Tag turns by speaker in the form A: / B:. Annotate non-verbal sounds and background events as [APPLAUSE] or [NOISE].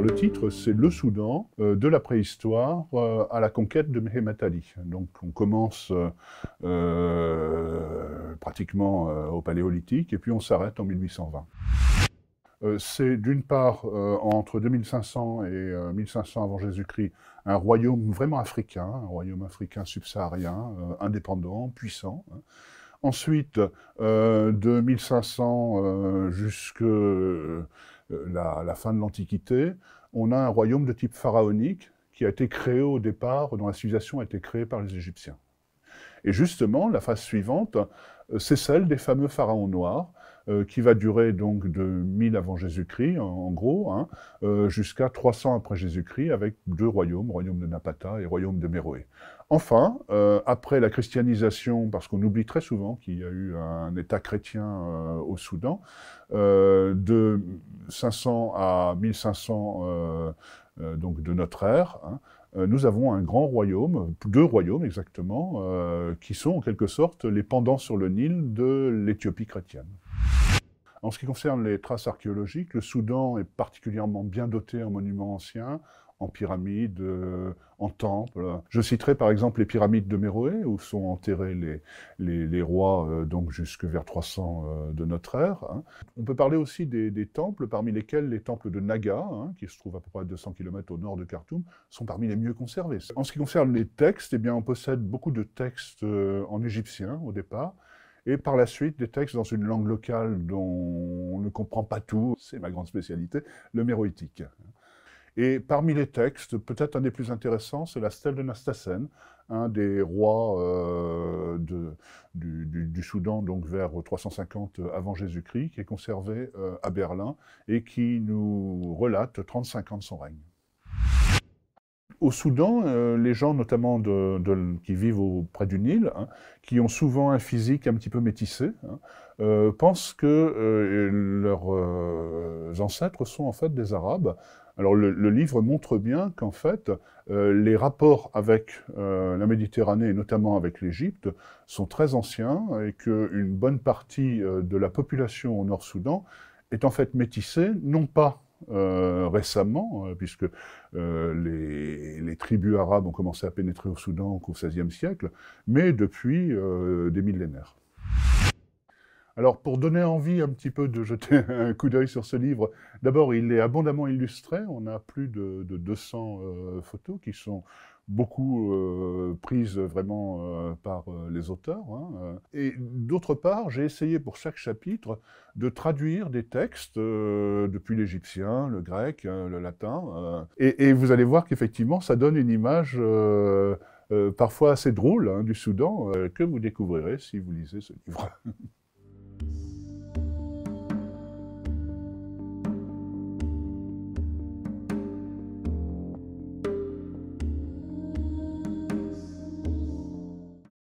A: le titre, c'est Le Soudan, euh, de la préhistoire euh, à la conquête de Mehemet Ali. Donc on commence euh, pratiquement au Paléolithique et puis on s'arrête en 1820. C'est d'une part, entre 2500 et 1500 avant Jésus-Christ, un royaume vraiment africain, un royaume africain subsaharien, indépendant, puissant. Hein. Ensuite, de 1500 jusqu'à euh, la, la fin de l'Antiquité, on a un royaume de type pharaonique qui a été créé au départ, dont la civilisation a été créée par les Égyptiens. Et justement, la phase suivante, euh, c'est celle des fameux pharaons noirs, euh, qui va durer donc de 1000 avant Jésus-Christ, en, gros, hein, euh, jusqu'à 300 après Jésus-Christ, avec deux royaumes, royaume de Napata et royaume de Méroé. Enfin, euh, après la christianisation, parce qu'on oublie très souvent qu'il y a eu un État chrétien au Soudan, de 500 à 1500 donc de notre ère, hein, nous avons un grand royaume, deux royaumes exactement, qui sont en quelque sorte les pendants sur le Nil de l'Éthiopie chrétienne. En ce qui concerne les traces archéologiques, le Soudan est particulièrement bien doté en monuments anciens, en pyramides, euh, en temples. Je citerai par exemple les pyramides de Méroé, où sont enterrés les, rois euh, donc jusque vers 300 euh, de notre ère. Hein. On peut parler aussi des, temples, parmi lesquels les temples de Naga, hein, qui se trouvent à peu près à 200 km au nord de Khartoum, sont parmi les mieux conservés. En ce qui concerne les textes, eh bien, on possède beaucoup de textes en égyptien au départ, et par la suite des textes dans une langue locale dont on ne comprend pas tout, c'est ma grande spécialité, le méroïtique. Et parmi les textes, peut-être un des plus intéressants, c'est la stèle de Nastasen, un des rois euh, du, Soudan, donc vers 350 avant Jésus-Christ, qui est conservé euh, à Berlin et qui nous relate 35 ans de son règne. Au Soudan, euh, les gens, notamment de, qui vivent auprès du Nil, hein, qui ont souvent un physique un petit peu métissé, hein, euh, pensent que euh, leurs ancêtres sont en fait des Arabes. Alors le, livre montre bien qu'en fait, les rapports avec la Méditerranée, et notamment avec l'Égypte, sont très anciens et qu'une bonne partie de la population au Nord-Soudan est en fait métissée, non pas euh, récemment, euh, puisque euh, les, tribus arabes ont commencé à pénétrer au Soudan au XVIe siècle, mais depuis des millénaires. Alors, pour donner envie un petit peu de jeter [LAUGHS] un coup d'œil sur ce livre, d'abord, il est abondamment illustré. On a plus de, 200 euh, photos qui sont beaucoup euh, prises vraiment euh, par les auteurs. Hein, et d'autre part, j'ai essayé pour chaque chapitre de traduire des textes depuis l'égyptien, le grec, le latin. Et, vous allez voir qu'effectivement, ça donne une image... parfois assez drôle hein, du Soudan, que vous découvrirez si vous lisez ce livre. [LAUGHS]